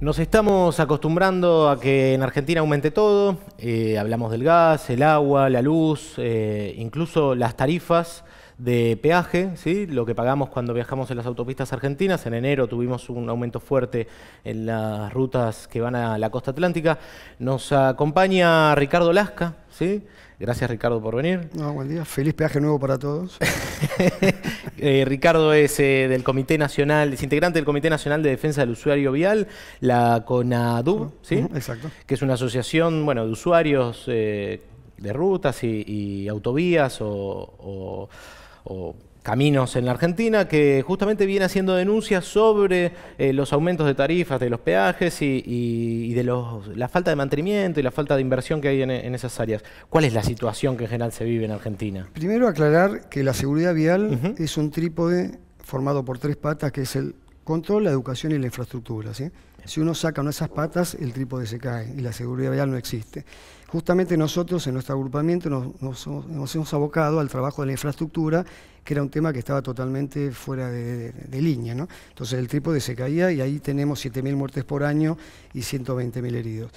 Nos estamos acostumbrando a que en Argentina aumente todo, eh, hablamos del gas, el agua, la luz, eh, incluso las tarifas de peaje, ¿sí? lo que pagamos cuando viajamos en las autopistas argentinas. En enero tuvimos un aumento fuerte en las rutas que van a la costa atlántica. Nos acompaña Ricardo Lasca. ¿sí? Gracias Ricardo por venir. buen día. Feliz peaje nuevo para todos. Eh, Ricardo es eh, del Comité Nacional, es integrante del Comité Nacional de Defensa del Usuario Vial, la CONADU, ¿sí? exacto. Que es una asociación bueno, de usuarios eh, de rutas y, autovías o o Caminos en la Argentina, que justamente viene haciendo denuncias sobre eh, los aumentos de tarifas, de los peajes y, de los, la falta de mantenimiento y la falta de inversión que hay en, esas áreas. ¿Cuál es la situación que en general se vive en Argentina? Primero aclarar que la seguridad vial es un trípode formado por tres patas, que es el control, la educación y la infraestructura. Si uno saca una esas patas, el trípode se cae y la seguridad vial no existe. Justamente nosotros en nuestro agrupamiento nos, hemos abocado al trabajo de la infraestructura, que era un tema que estaba totalmente fuera de, línea. Entonces el trípode se caía y ahí tenemos 7.000 muertes por año y 120.000 heridos.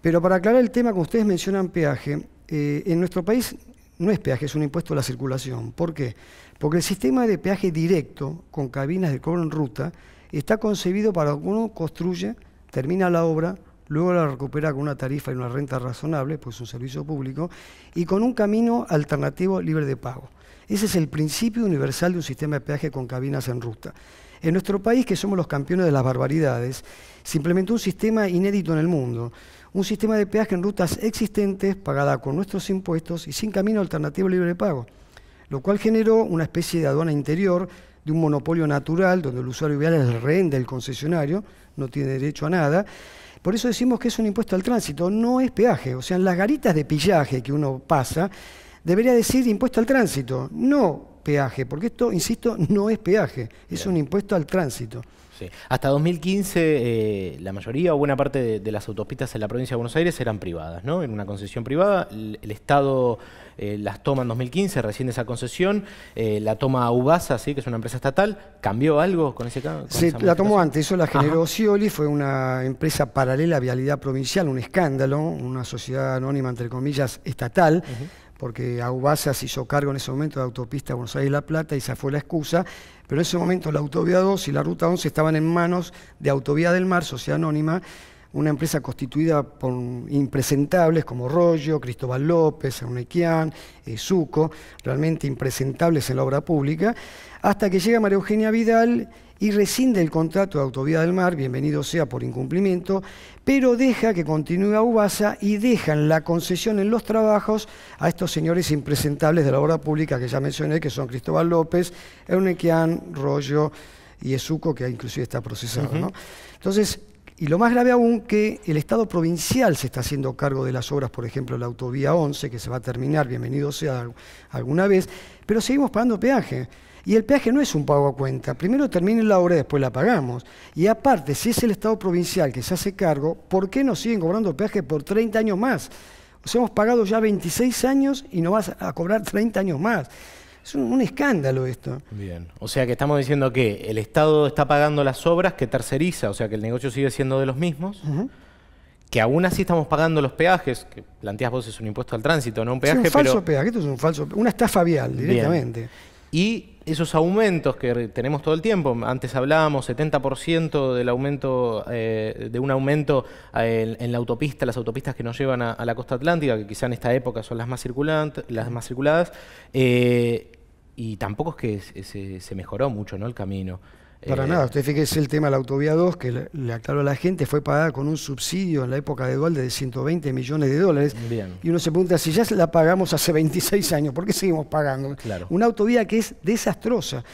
Pero para aclarar el tema, como ustedes mencionan peaje, eh, en nuestro país no es peaje, es un impuesto a la circulación. ¿Por qué? Porque el sistema de peaje directo con cabinas de cobro en ruta está concebido para que uno construye, termina la obra, luego la recupera con una tarifa y una renta razonable, pues un servicio público, y con un camino alternativo libre de pago. Ese es el principio universal de un sistema de peaje con cabinas en ruta. En nuestro país, que somos los campeones de las barbaridades, se implementó un sistema inédito en el mundo, un sistema de peaje en rutas existentes pagada con nuestros impuestos y sin camino alternativo libre de pago, lo cual generó una especie de aduana interior de un monopolio natural, donde el usuario vial es el rehén del concesionario, no tiene derecho a nada. Por eso decimos que es un impuesto al tránsito, no es peaje. O sea, en las garitas de pillaje que uno pasa, debería decir impuesto al tránsito, no peaje, porque esto, insisto, no es peaje, es un impuesto al tránsito. Hasta 2015 eh, la mayoría o buena parte de, las autopistas en la provincia de Buenos Aires eran privadas, ¿no? En una concesión privada, el, Estado eh, las toma en 2015, recién esa concesión, eh, la toma UBASA, ¿sí? que es una empresa estatal, ¿cambió algo con ese caso? Sí, la tomó antes, eso la generó Scioli, fue una empresa paralela a Vialidad Provincial, un escándalo, una sociedad anónima, entre comillas, estatal, porque Aubasa se hizo cargo en ese momento de Autopista Buenos Aires-La Plata y esa fue la excusa, pero en ese momento la Autovía 2 y la Ruta 11 estaban en manos de Autovía del Mar, Sociedad Anónima, una empresa constituida por impresentables como Rollo, Cristóbal López, Ernequian, Suco, eh, realmente impresentables en la obra pública, hasta que llega María Eugenia Vidal y rescinde el contrato de Autovía del Mar, bienvenido sea por incumplimiento, pero deja que continúe a UBASA y dejan la concesión en los trabajos a estos señores impresentables de la obra pública que ya mencioné, que son Cristóbal López, Ernequian, Rollo y Esuco, que inclusive está procesado. ¿no? Entonces, y lo más grave aún que el Estado provincial se está haciendo cargo de las obras, por ejemplo, la autovía 11, que se va a terminar, bienvenido sea alguna vez, pero seguimos pagando peaje. Y el peaje no es un pago a cuenta. Primero termina la obra y después la pagamos. Y aparte, si es el Estado provincial que se hace cargo, ¿por qué nos siguen cobrando peaje por 30 años más? O sea, hemos pagado ya 26 años y nos vas a cobrar 30 años más. Es un, escándalo esto. Bien, o sea que estamos diciendo que el Estado está pagando las obras que terceriza, o sea que el negocio sigue siendo de los mismos. que aún así estamos pagando los peajes, que planteas vos es un impuesto al tránsito, no un peaje. Es un falso peaje, esto es un falso, una estafa vial directamente. Y esos aumentos que tenemos todo el tiempo, antes hablábamos 70% del aumento, eh, de un aumento eh, en, la autopista, las autopistas que nos llevan a, la costa atlántica, que quizá en esta época son las más, las más circuladas, eh, y tampoco es que se, se mejoró mucho ¿no? el camino. Para eh, nada, usted fíjese el tema de la autovía 2, que le, aclaró a la gente, fue pagada con un subsidio en la época de Dualde de 120 millones de dólares. Y uno se pregunta, si ya la pagamos hace 26 años, ¿por qué seguimos pagando? Claro. Una autovía que es desastrosa,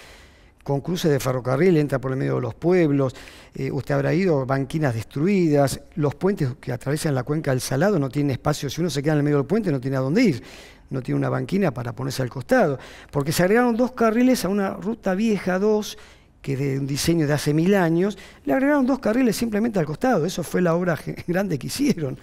con cruces de ferrocarril, entra por el medio de los pueblos, eh, usted habrá ido, banquinas destruidas, los puentes que atraviesan la cuenca del Salado no tienen espacio, si uno se queda en el medio del puente no tiene a dónde ir no tiene una banquina para ponerse al costado, porque se agregaron dos carriles a una ruta vieja 2 que de un diseño de hace mil años, le agregaron dos carriles simplemente al costado. Eso fue la obra grande que hicieron.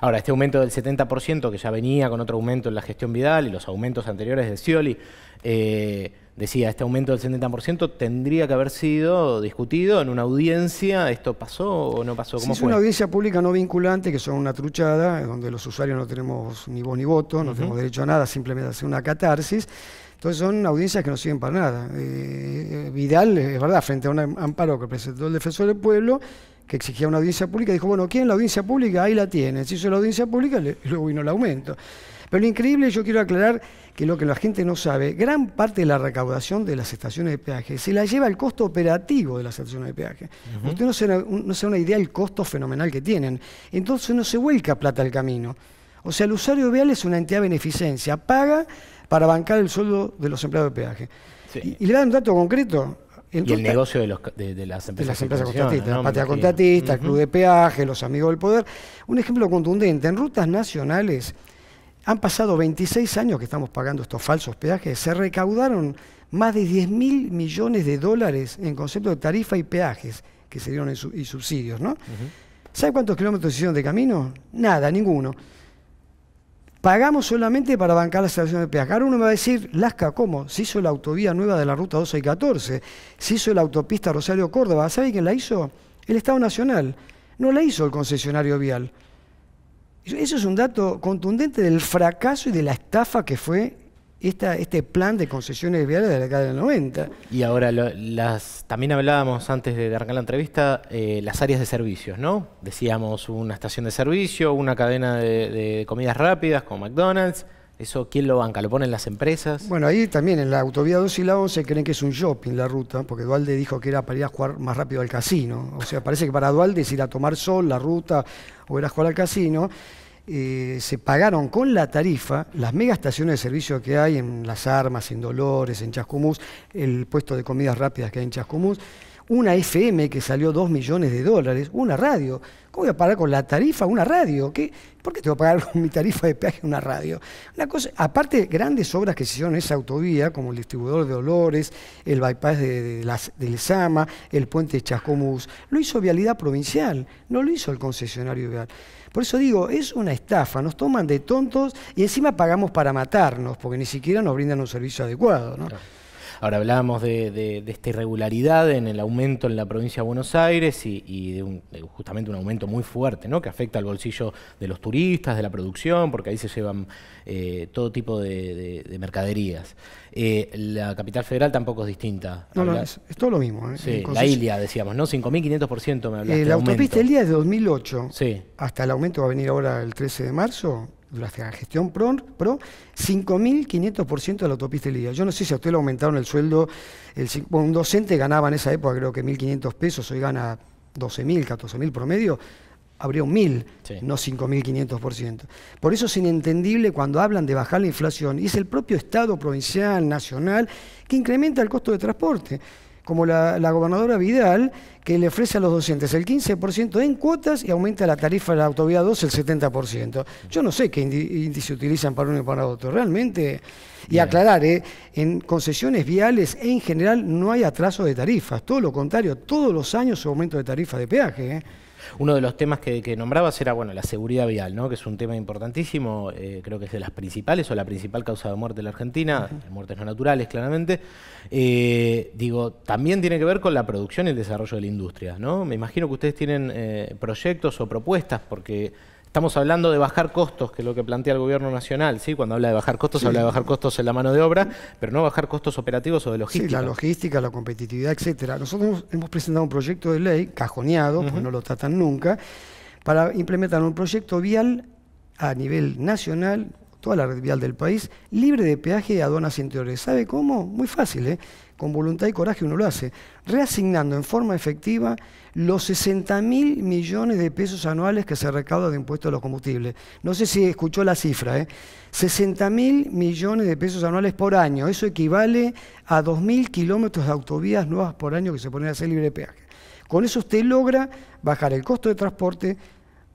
Ahora, este aumento del 70% que ya venía con otro aumento en la gestión Vidal y los aumentos anteriores de Scioli, eh, decía, este aumento del 70% tendría que haber sido discutido en una audiencia. ¿Esto pasó o no pasó? ¿Cómo fue? es una audiencia pública no vinculante, que son una truchada, donde los usuarios no tenemos ni voz ni voto, no tenemos derecho a nada, simplemente hacer una catarsis. Entonces son audiencias que no sirven para nada. Eh, eh, Vidal, es verdad, frente a un amparo que presentó el defensor del pueblo, que exigía una audiencia pública, dijo, bueno, ¿quién la audiencia pública? Ahí la tienen. Si hizo la audiencia pública, luego vino el aumento. Pero lo increíble, yo quiero aclarar que lo que la gente no sabe, gran parte de la recaudación de las estaciones de peaje se la lleva el costo operativo de las estaciones de peaje. Usted no se, no se una idea del costo fenomenal que tienen. Entonces no se vuelca plata al camino. O sea, el usuario vial es una entidad beneficencia, paga para bancar el sueldo de los empleados de peaje. Y, le dan un dato concreto. El y el negocio de, las empresas. De las empresas contratistas, club de peaje, los amigos del poder. Un ejemplo contundente, en rutas nacionales han pasado 26 años que estamos pagando estos falsos peajes, se recaudaron más de 10 mil millones de dólares en concepto de tarifa y peajes que se dieron y subsidios, ¿no? ¿Sabe cuántos kilómetros hicieron de camino? Nada, ninguno. Pagamos solamente para bancar la estación de peaje. Ahora uno me va a decir, Lasca, ¿cómo? Se hizo la autovía nueva de la ruta 12 y 14, se hizo la autopista Rosario-Córdoba. ¿Sabe quién la hizo? El Estado Nacional. No la hizo el concesionario vial. Eso es un dato contundente del fracaso y de la estafa que fue este plan de concesiones viales de la década del 90. Y ahora, las, también hablábamos antes de arrancar la entrevista, eh, las áreas de servicios, ¿no? Decíamos una estación de servicio, una cadena de, comidas rápidas como McDonald's, ¿Eso quién lo banca? ¿Lo ponen las empresas? Bueno, ahí también en la autovía 2 y la 11 creen que es un shopping la ruta, porque Dualde dijo que era para ir a jugar más rápido al casino. O sea, parece que para Dualde es ir a tomar sol la ruta o ir a jugar al casino. Eh, se pagaron con la tarifa las mega estaciones de servicio que hay en Las Armas, en Dolores, en Chascomús, el puesto de comidas rápidas que hay en Chascomús una FM que salió 2 millones de dólares, una radio. ¿Cómo voy a pagar con la tarifa una radio? ¿Qué? ¿Por qué tengo que pagar con mi tarifa de peaje una radio? Una cosa, aparte, grandes obras que se hicieron en esa autovía, como el distribuidor de Olores, el bypass de, las, del Sama, el puente de Chascomús, lo hizo Vialidad Provincial, no lo hizo el concesionario vial. Por eso digo, es una estafa, nos toman de tontos y encima pagamos para matarnos, porque ni siquiera nos brindan un servicio adecuado. Ahora hablábamos de, esta irregularidad en el aumento en la provincia de Buenos Aires y, de justamente un aumento muy fuerte, ¿no? Que afecta al bolsillo de los turistas, de la producción, porque ahí se llevan eh, todo tipo de, mercaderías. Eh, la capital federal tampoco es distinta. No, no es, todo lo mismo. ¿eh? la ILIA, decíamos, ¿no? 5.500% me hablaste. la autopista ILIA es de 2008. Sí. Hasta el aumento va a venir ahora el 13 de marzo, durante la gestión PRO, 5.500% de la autopista Lidia. Yo no sé si a usted le aumentaron el sueldo, el, un docente ganaba en esa época creo que 1.500 pesos, hoy gana 12.000, 14.000 promedio, habría un 1.000, no 5.500%. Por eso es inentendible cuando hablan de bajar la inflación, y es el propio Estado provincial, nacional, que incrementa el costo de transporte como la, gobernadora Vidal, que le ofrece a los docentes el 15% en cuotas y aumenta la tarifa de la autovía 2 el 70%. Yo no sé qué índice utilizan para uno y para otro, realmente. Y aclarar, ¿eh? en concesiones viales en general no hay atraso de tarifas, todo lo contrario, todos los años aumento de tarifa de peaje. ¿eh? Uno de los temas que, nombrabas era bueno la seguridad vial, ¿no? que es un tema importantísimo, eh, creo que es de las principales o la principal causa de muerte en la Argentina, muertes no naturales claramente. Eh, digo, también tiene que ver con la producción y el desarrollo de la industria. ¿no? Me imagino que ustedes tienen eh, proyectos o propuestas, porque Estamos hablando de bajar costos, que es lo que plantea el gobierno nacional, ¿sí? Cuando habla de bajar costos, habla de bajar costos en la mano de obra, pero no bajar costos operativos o de logística. Sí, la logística, la competitividad, etcétera. Nosotros hemos presentado un proyecto de ley, cajoneado, pues no lo tratan nunca, para implementar un proyecto vial a nivel nacional, toda la red vial del país, libre de peaje y aduanas interiores. ¿Sabe cómo? Muy fácil, ¿eh? Con voluntad y coraje uno lo hace. Reasignando en forma efectiva los 60 mil millones de pesos anuales que se recauda de impuestos a los combustibles. No sé si escuchó la cifra, ¿eh? 60 mil millones de pesos anuales por año. Eso equivale a mil kilómetros de autovías nuevas por año que se ponen a hacer libre peaje. Con eso usted logra bajar el costo de transporte,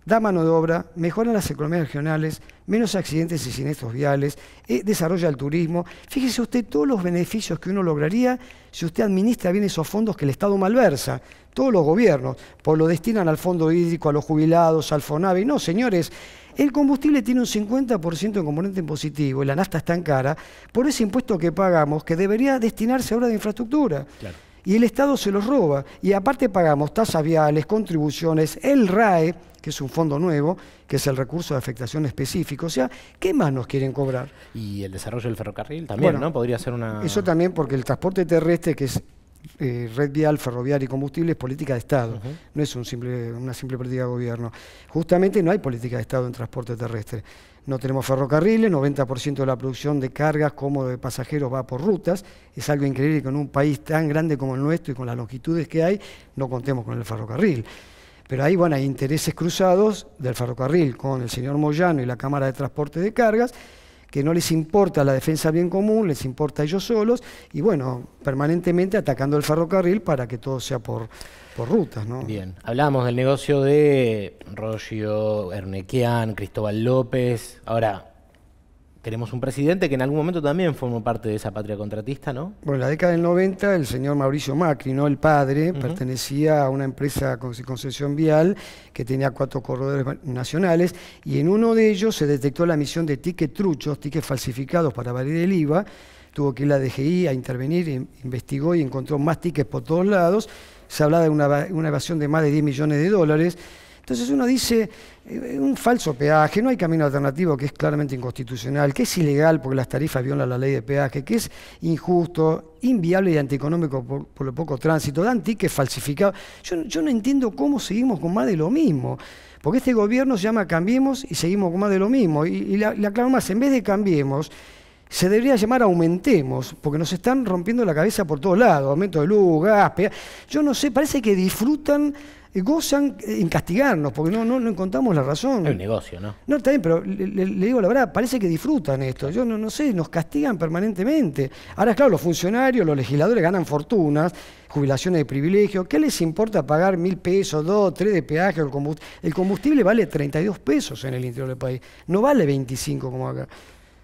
da mano de obra, mejora las economías regionales, menos accidentes y siniestros viales, eh, desarrolla el turismo. Fíjese usted todos los beneficios que uno lograría si usted administra bien esos fondos que el Estado malversa. Todos los gobiernos, por lo destinan al fondo hídrico, a los jubilados, al FONAVE. No, señores, el combustible tiene un 50% de componente positivo y la nafta es tan cara por ese impuesto que pagamos que debería destinarse ahora de infraestructura. Claro y el Estado se los roba. Y aparte pagamos tasas viales, contribuciones, el RAE, que es un fondo nuevo, que es el recurso de afectación específico. O sea, ¿qué más nos quieren cobrar? Y el desarrollo del ferrocarril también, ¿no? Podría ser una... Eso también porque el transporte terrestre, que es eh, red vial, ferroviaria y combustible es política de Estado, no es una simple política de gobierno. Justamente no hay política de Estado en transporte terrestre. No tenemos ferrocarriles, 90% de la producción de cargas como de pasajeros va por rutas. Es algo increíble que en un país tan grande como el nuestro y con las longitudes que hay, no contemos con el ferrocarril. Pero ahí, bueno, hay intereses cruzados del ferrocarril con el señor Moyano y la Cámara de Transporte de Cargas que no les importa la defensa bien común, les importa ellos solos, y bueno, permanentemente atacando el ferrocarril para que todo sea por, por rutas. ¿no? Bien, hablamos del negocio de Rogio Ernequian, Cristóbal López, ahora tenemos un presidente que en algún momento también formó parte de esa patria contratista, ¿no? Bueno, en la década del 90 el señor Mauricio Macri, ¿no? El padre, pertenecía a una empresa con concesión vial que tenía cuatro corredores nacionales y en uno de ellos se detectó la emisión de tickets truchos, tickets falsificados para valer el IVA. Tuvo que ir la DGI a intervenir, investigó y encontró más tickets por todos lados. Se hablaba de una evasión de más de 10 millones de dólares. Entonces uno dice, eh, un falso peaje, no hay camino alternativo que es claramente inconstitucional, que es ilegal porque las tarifas violan la ley de peaje, que es injusto, inviable y antieconómico por, por lo poco tránsito, dan tickets falsificados. Yo, yo, no entiendo cómo seguimos con más de lo mismo, porque este gobierno se llama Cambiemos y seguimos con más de lo mismo. Y, la, la clave más, en vez de Cambiemos, se debería llamar aumentemos, porque nos están rompiendo la cabeza por todos lados, aumento de luz, gas, peaje. yo no sé, parece que disfrutan gozan eh, en castigarnos, porque no, no, encontramos la razón. Es un negocio, ¿no? No, está bien, pero le, digo la verdad, parece que disfrutan esto. Yo no, sé, nos castigan permanentemente. Ahora, claro, los funcionarios, los legisladores ganan fortunas, jubilaciones de privilegio. ¿Qué les importa pagar mil pesos, dos, tres de peaje? El combustible, el combustible vale 32 pesos en el interior del país, no vale 25 como acá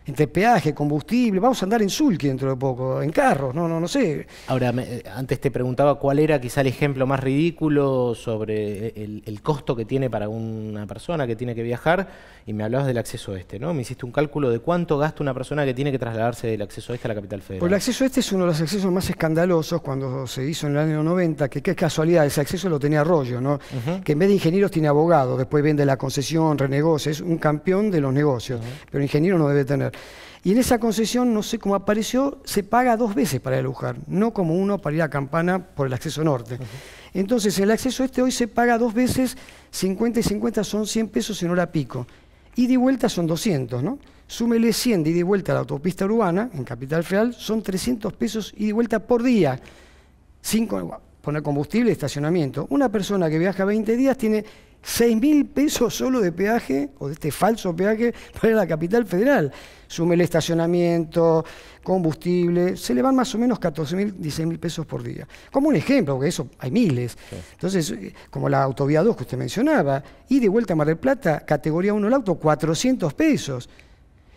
entre peaje, combustible, vamos a andar en sulky dentro de poco, en carros, no, no, no sé. Ahora, antes te preguntaba cuál era quizá el ejemplo más ridículo sobre el, costo que tiene para una persona que tiene que viajar, y me hablabas del acceso este, ¿no? Me hiciste un cálculo de cuánto gasta una persona que tiene que trasladarse del acceso este a la capital federal. Pues el acceso este es uno de los accesos más escandalosos cuando se hizo en el año 90, que qué casualidad, ese acceso lo tenía Arroyo, ¿no? Que en vez de ingenieros tiene abogados, después vende la concesión, renegocia, es un campeón de los negocios, pero ingeniero no debe tener. Y en esa concesión, no sé cómo apareció, se paga dos veces para el lugar no como uno para ir a Campana por el acceso norte. Entonces, el acceso este hoy se paga dos veces, 50 y 50 son 100 pesos en hora pico. y de vuelta son 200, ¿no? Súmele 100 de ida y vuelta a la autopista urbana, en Capital Federal, son 300 pesos y de vuelta por día. Sin poner combustible y estacionamiento. Una persona que viaja 20 días tiene 6.000 mil pesos solo de peaje, o de este falso peaje, para la capital federal. Sume el estacionamiento, combustible, se le van más o menos 14 mil, 16 mil pesos por día. Como un ejemplo, porque eso hay miles. Entonces, eh, como la autovía 2 que usted mencionaba, y de vuelta a Mar del Plata, categoría 1 el auto, 400 pesos.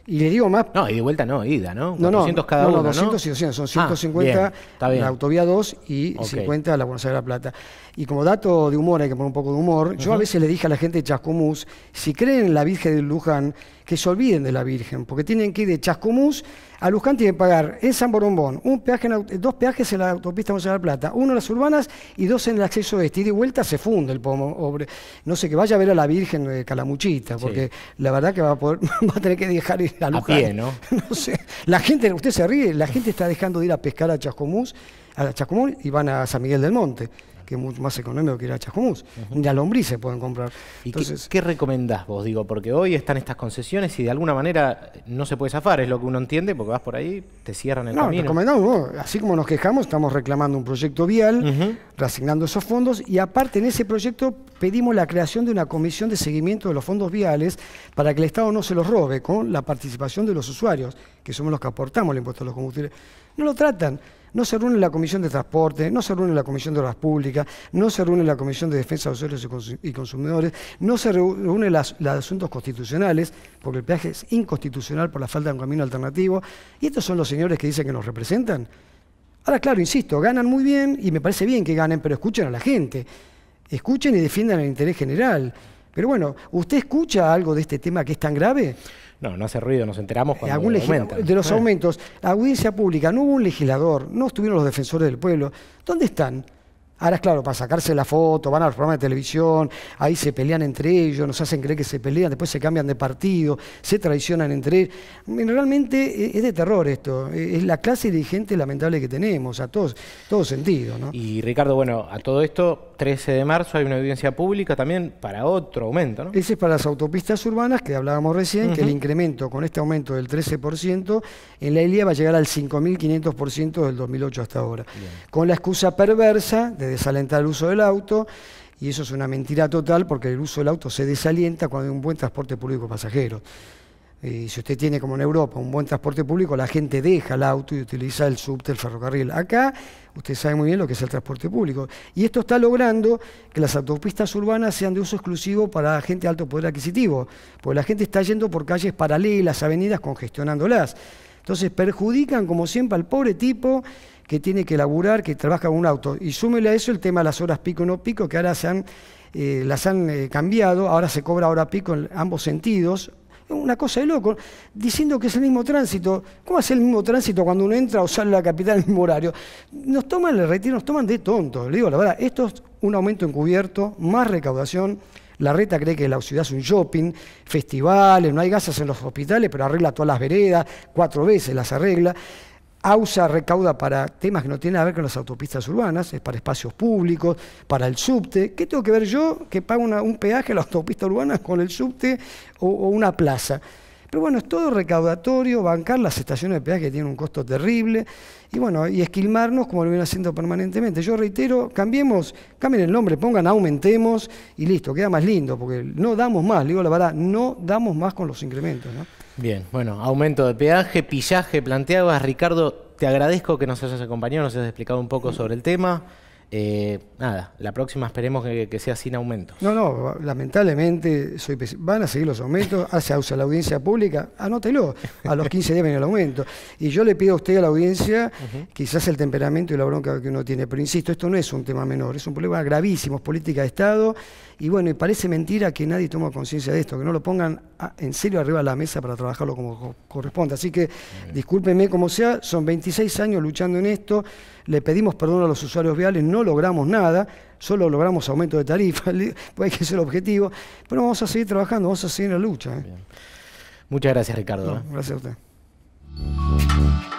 Y le digo más. No, y de vuelta no, ida, ¿no? No, no. cada no, 200 y 200, son 150 ah, la autovía 2 y 50 50 la Buenos Aires de La Plata. Y como dato de humor, hay que poner un poco de humor, yo a veces le dije a la gente de Chascomús, si creen en la Virgen de Luján, que se olviden de la Virgen, porque tienen que ir de Chascomús a Luján, tienen que pagar en San Borombón un peaje en, dos peajes en la autopista Buenos Aires de La Plata, uno en las urbanas y dos en el acceso este. Y de vuelta se funde el pomo. No sé, que vaya a ver a la Virgen de eh, Calamuchita, porque la verdad que va a, va a tener que dejar ir a pie, ¿no? no sé. La gente, usted se ríe, la gente está dejando de ir a pescar a Chascomús, a Chascomús y van a San Miguel del Monte que es mucho más económico que ir a Chascomús. Uh se pueden comprar. Entonces, qué, recomendás vos? Digo, porque hoy están estas concesiones y de alguna manera no se puede zafar, es lo que uno entiende, porque vas por ahí, te cierran el no, camino. Recomendamos, no, así como nos quejamos, estamos reclamando un proyecto vial, reasignando esos fondos y aparte en ese proyecto pedimos la creación de una comisión de seguimiento de los fondos viales para que el Estado no se los robe con la participación de los usuarios, que somos los que aportamos el impuesto a los combustibles. No lo tratan. No se reúne la Comisión de Transporte, no se reúne la Comisión de Obras Públicas, no se reúne la Comisión de Defensa de Usuarios y Consumidores, no se reúne los Asuntos Constitucionales, porque el peaje es inconstitucional por la falta de un camino alternativo. Y estos son los señores que dicen que nos representan. Ahora, claro, insisto, ganan muy bien y me parece bien que ganen, pero escuchen a la gente. Escuchen y defiendan el interés general. Pero bueno, ¿usted escucha algo de este tema que es tan grave? No, no hace ruido, nos enteramos eh, cuando De los aumentos, la audiencia pública, no hubo un legislador, no estuvieron los defensores del pueblo. ¿Dónde están? Ahora es claro, para sacarse la foto, van a los programas de televisión, ahí se pelean entre ellos, nos hacen creer que se pelean, después se cambian de partido, se traicionan entre ellos. Mm, realmente eh, es de terror esto, eh, es la clase de gente lamentable que tenemos, a todos, todo sentido. Y Ricardo, bueno, a todo esto, 13 de marzo hay una audiencia pública también para otro aumento, ¿no? Ese es para las autopistas urbanas que hablábamos recién, que el incremento con este aumento del 13% en la ILIA va a llegar al 5.500% del 2008 hasta ahora, con la excusa perversa de desalentar el uso del auto y eso es una mentira total porque el uso del auto se desalienta cuando hay un buen transporte público pasajero. Eh, y si usted tiene, como en Europa, un buen transporte público, la gente deja el auto y utiliza el subte, el ferrocarril. Acá usted sabe muy bien lo que es el transporte público. Y esto está logrando que las autopistas urbanas sean de uso exclusivo para gente de alto poder adquisitivo, porque la gente está yendo por calles paralelas, avenidas, congestionándolas. Entonces perjudican, como siempre, al pobre tipo que tiene que laburar, que trabaja con un auto. Y súmele a eso el tema de las horas pico no pico, que ahora se han, eh, las han eh, cambiado, ahora se cobra hora pico en ambos sentidos. Una cosa de loco, diciendo que es el mismo tránsito. ¿Cómo hace el mismo tránsito cuando uno entra o sale a la capital en el mismo horario? Nos toman el retiro, nos toman de tontos. Le digo la verdad, esto es un aumento encubierto, más recaudación. La reta cree que la ciudad es un shopping, festivales, no hay gasas en los hospitales, pero arregla todas las veredas, cuatro veces las arregla. AUSA recauda para temas que no tienen que ver con las autopistas urbanas, es para espacios públicos, para el subte. ¿Qué tengo que ver yo que pago un peaje a las autopistas urbanas con el subte o, una plaza? Pero bueno, es todo recaudatorio, bancar las estaciones de peaje que tienen un costo terrible y bueno, y esquilmarnos como lo viene haciendo permanentemente. Yo reitero, cambiemos, cambien el nombre, pongan aumentemos y listo, queda más lindo, porque no damos más, digo la verdad, no damos más con los incrementos. Bien, bueno, aumento de peaje, pillaje planteabas. Ricardo, te agradezco que nos hayas acompañado, nos hayas explicado un poco sobre el tema. Eh, nada, la próxima esperemos que, sea sin aumentos No, no, lamentablemente soy van a seguir los aumentos, hace usa la audiencia pública, anótelo, a los 15 días viene el aumento. Y yo le pido a usted, a la audiencia, quizás el temperamento y la bronca que uno tiene, pero insisto, esto no es un tema menor, es un problema gravísimo, es política de Estado, y bueno, y parece mentira que nadie toma conciencia de esto, que no lo pongan en serio arriba de la mesa para trabajarlo como corresponde. Así que discúlpenme como sea, son 26 años luchando en esto, le pedimos perdón a los usuarios viales, no no logramos nada, solo logramos aumento de tarifa, puede que es el objetivo, pero vamos a seguir trabajando, vamos a seguir en la lucha. ¿eh? Muchas gracias, Ricardo. ¿eh? gracias a usted.